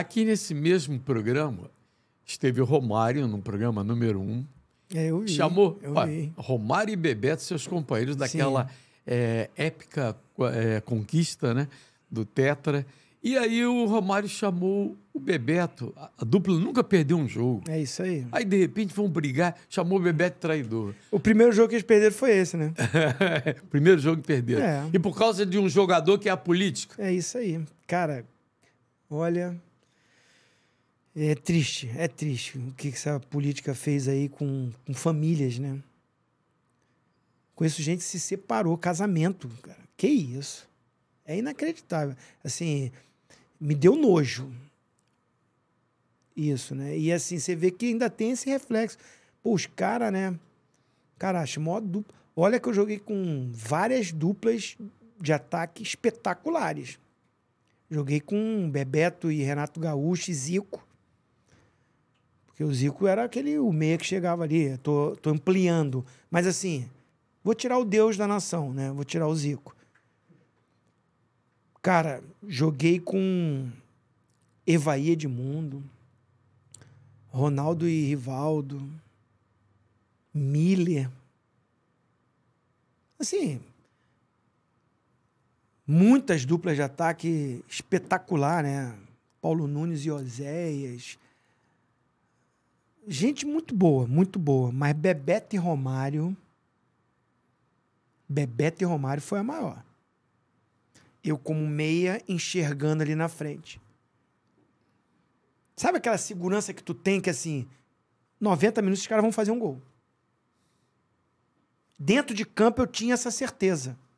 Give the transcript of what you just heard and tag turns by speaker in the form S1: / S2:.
S1: Aqui nesse mesmo programa, esteve o Romário, no programa número um. É, eu vi, Chamou eu ó, vi. Romário e Bebeto, seus companheiros daquela é, épica é, conquista né, do Tetra. E aí o Romário chamou o Bebeto. A, a dupla nunca perdeu um jogo. É isso aí. Aí, de repente, vão brigar, chamou o Bebeto traidor. O primeiro jogo que eles perderam foi esse, né? primeiro jogo que perderam. É. E por causa de um jogador que é a política.
S2: É isso aí. Cara, olha, é triste, é triste o que essa política fez aí com, com famílias, né? Conheço gente que se separou, casamento, cara. Que isso? É inacreditável. Assim, me deu nojo. Isso, né? E assim, você vê que ainda tem esse reflexo. Pô, os caras, né? Cara, acho mó dupla. Olha que eu joguei com várias duplas de ataque espetaculares. Joguei com Bebeto e Renato Gaúcho e Zico. Porque o Zico era aquele o meia que chegava ali. Tô, tô ampliando. Mas assim, vou tirar o Deus da nação, né? Vou tirar o Zico. Cara, joguei com Evaí Edmundo, Ronaldo e Rivaldo, Miller. Assim, muitas duplas de ataque espetacular, né? Paulo Nunes e Oséias, gente muito boa, muito boa. Mas Bebeto e Romário. Bebeto e Romário foi a maior. Eu, como meia, enxergando ali na frente. Sabe aquela segurança que tu tem que, assim, 90 minutos os caras vão fazer um gol. Dentro de campo eu tinha essa certeza.